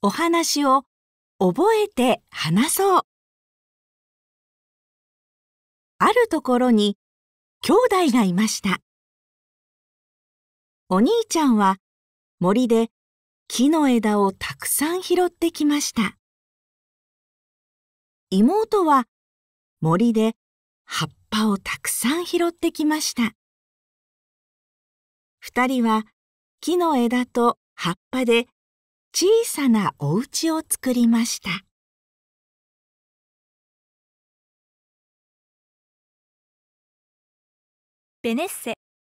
お話を覚えて話そう。あるところに兄弟がいました。お兄ちゃんは森で木の枝をたくさん拾ってきました。妹は森で葉っぱをたくさん拾ってきました。二人は木の枝と葉っぱで小さなお家を作りました。ベネッセ